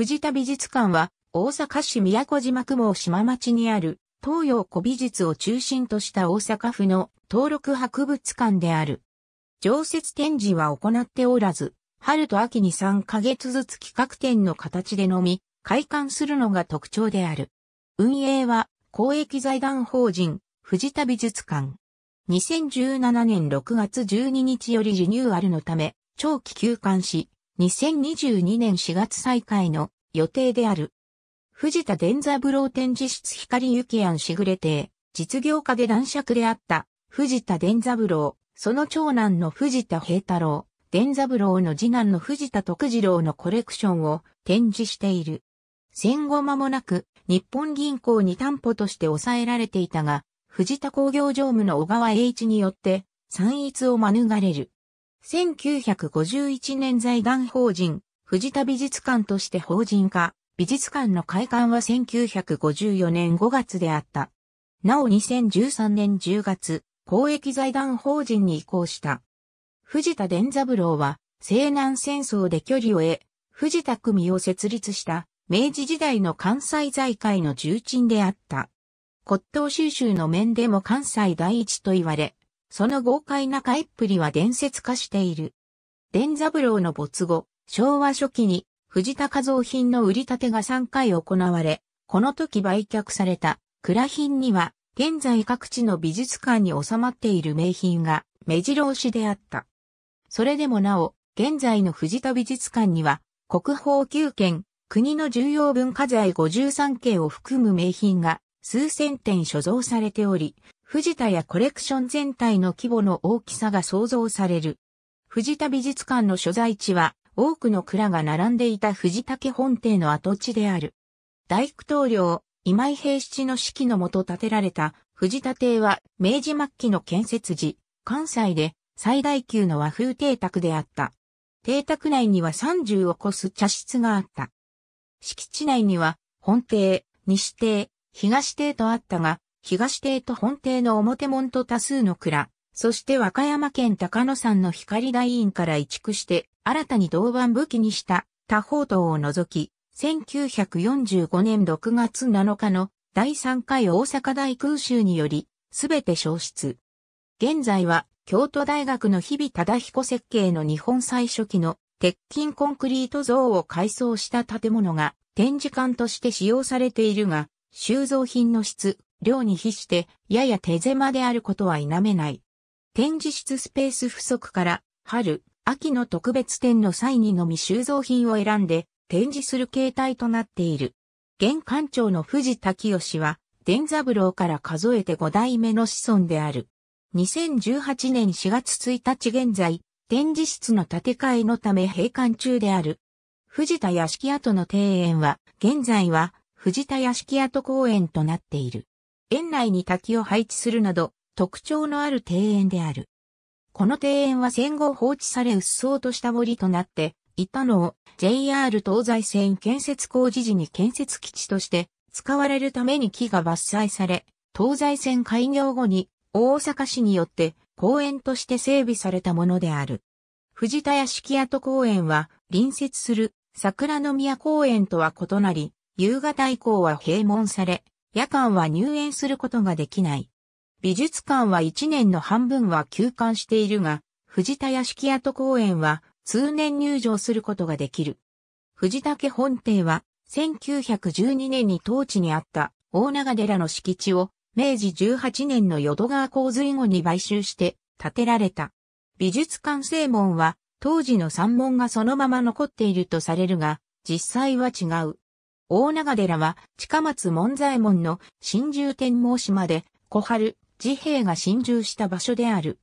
藤田美術館は、大阪市宮古島区毛島町にある、東洋古美術を中心とした大阪府の登録博物館である。常設展示は行っておらず、春と秋に3ヶ月ずつ企画展の形でのみ、開館するのが特徴である。運営は、公益財団法人、藤田美術館。2017年6月12日よりリニューアルのため、長期休館し、2022年4月再開の予定である。藤田伝三郎展示室光幸庵しぐれ亭、実業家で男爵であった藤田伝三郎、その長男の藤田平太郎、伝三郎の次男の藤田徳次郎のコレクションを展示している。戦後間もなく日本銀行に担保として抑えられていたが、藤田工業常務の小川栄一によって散逸を免れる。1951年財団法人藤田美術館として法人化、美術館の開館は1954年5月であった。なお2013年10月、公益財団法人に移行した。藤田伝三郎は、西南戦争で距離を得、藤田組を設立した明治時代の関西財界の重鎮であった。骨董収集の面でも関西第一と言われ、その豪快な買いっぷりは伝説化している。伝三郎の没後、昭和初期に藤田家造品の売り立てが3回行われ、この時売却された蔵品には現在各地の美術館に収まっている名品が目白押しであった。それでもなお、現在の藤田美術館には国宝9件、国の重要文化財53件を含む名品が数千点所蔵されており、藤田やコレクション全体の規模の大きさが想像される。藤田美術館の所在地は多くの蔵が並んでいた藤竹本邸の跡地である。大工棟領、今井平七の指揮のもと建てられた藤田邸は明治末期の建設時、関西で最大級の和風邸宅であった。邸宅内には30を超す茶室があった。敷地内には本邸、西邸、東邸とあったが、東邸と本邸の表門と多数の蔵、そして和歌山県高野山の光台院から移築して、新たに銅板武器にした他方刀を除き、1945年6月7日の第3回大阪大空襲により、すべて消失。現在は、京都大学の日々忠彦設計の日本最初期の鉄筋コンクリート像を改装した建物が展示館として使用されているが、収蔵品の質、量に比してやや手狭であることは否めない。展示室スペース不足から、春、秋の特別展の際にのみ収蔵品を選んで展示する形態となっている。現館長の藤田清は、伝三郎から数えて5代目の子孫である。2018年4月1日現在、展示室の建て替えのため閉館中である。藤田屋敷跡の庭園は、現在は藤田屋敷跡公園となっている。園内に滝を配置するなど、特徴のある庭園である。この庭園は戦後放置され鬱蒼とした森となっていたのを JR 東西線建設工事時に建設基地として使われるために木が伐採され、東西線開業後に大阪市によって公園として整備されたものである。藤田屋敷跡公園は隣接する桜の宮公園とは異なり、夕方以降は閉門され、夜間は入園することができない。美術館は1年の半分は休館しているが、藤田屋敷跡公園は通年入場することができる。藤田家本邸は1912年に当地にあった大長寺の敷地を明治18年の淀川洪水後に買収して建てられた。美術館正門は当時の山門がそのまま残っているとされるが、実際は違う。大長寺は近松門左衛門の新住天網島で小春、治兵が侵入した場所である。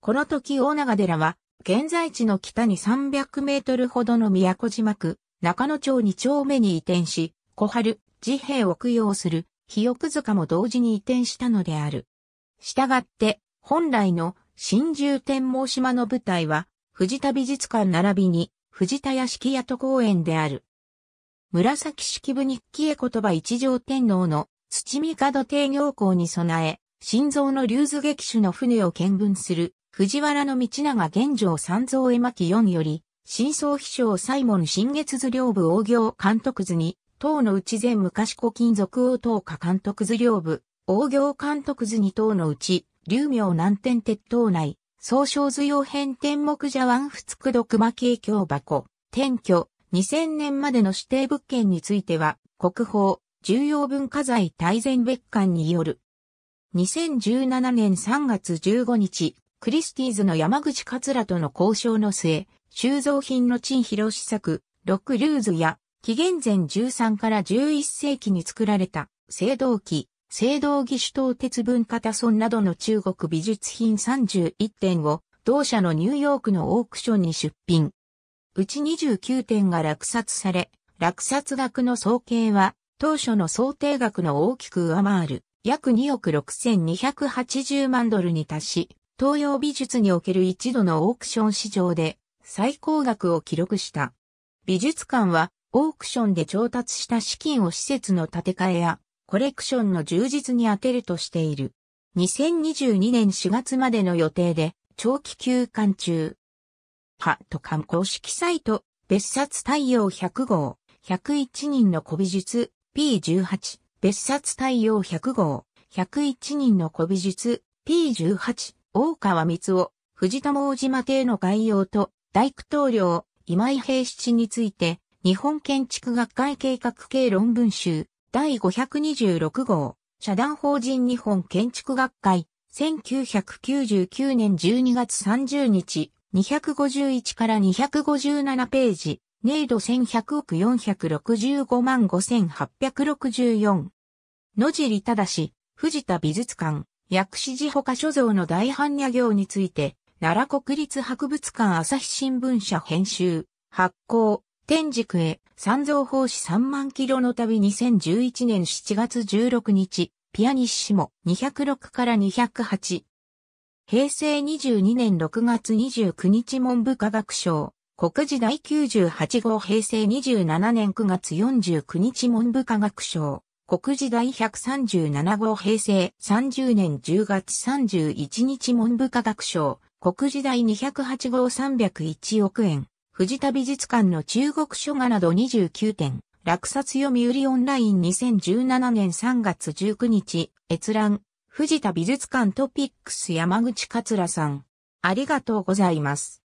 この時大長寺は、現在地の北に300メートルほどの宮古島区、中野町2丁目に移転し、小春、治兵を供養する、日奥塚も同時に移転したのである。したがって、本来の新住天網島の舞台は、藤田美術館並びに、藤田屋敷跡公園である。紫式部日記絵言葉一条天皇の土見門定行校に備え、心臓の竜頭劇種の船を見分する、藤原道長玄城三蔵絵巻四より、真相秘書サイモン新月図領部大行監督図に、当のうち全昔古金属王等下監督図領部、大行監督図に党のうち、竜明南天鉄塔内、総称図用編天目茶湾仏九毒魔景京箱、転居、2000年までの指定物件については、国宝、重要文化財大全別館による2017年3月15日、クリスティーズの山口桂との交渉の末、収蔵品の陳広試作、ロックルーズや、紀元前13から11世紀に作られた、青銅器、青銅義手等鉄文化多村などの中国美術品31点を、同社のニューヨークのオークションに出品。うち29点が落札され、落札額の総計は、当初の想定額の大きく上回る。約2億6280万ドルに達し、東洋美術における一度のオークション市場で最高額を記録した。美術館はオークションで調達した資金を施設の建て替えやコレクションの充実に充てるとしている。2022年4月までの予定で長期休館中。ハット館公式サイト別冊太陽100号101人の古美術 P18 別冊対応100号、101人の古美術、P18、大川光夫、藤友大島邸の概要と、大工棟梁、今井平七について、日本建築学会計画系論文集、第526号、社団法人日本建築学会、1999年12月30日、251から257ページ、ネイド1100億465万5864。野尻正、藤田美術館、薬師寺他所蔵の大般若行について、奈良国立博物館朝日新聞社編集、発行、天竺へ、三蔵法師3万キロの旅2011年7月16日、ピアニッシモ206から208。平成22年6月29日文部科学省、国時第98号平成27年9月49日文部科学省、国時代137号平成30年10月31日文部科学省、国時代208号301億円、藤田美術館の中国書画など29点、落札読売オンライン2017年3月19日、閲覧、藤田美術館トピックス山口桂さん。ありがとうございます。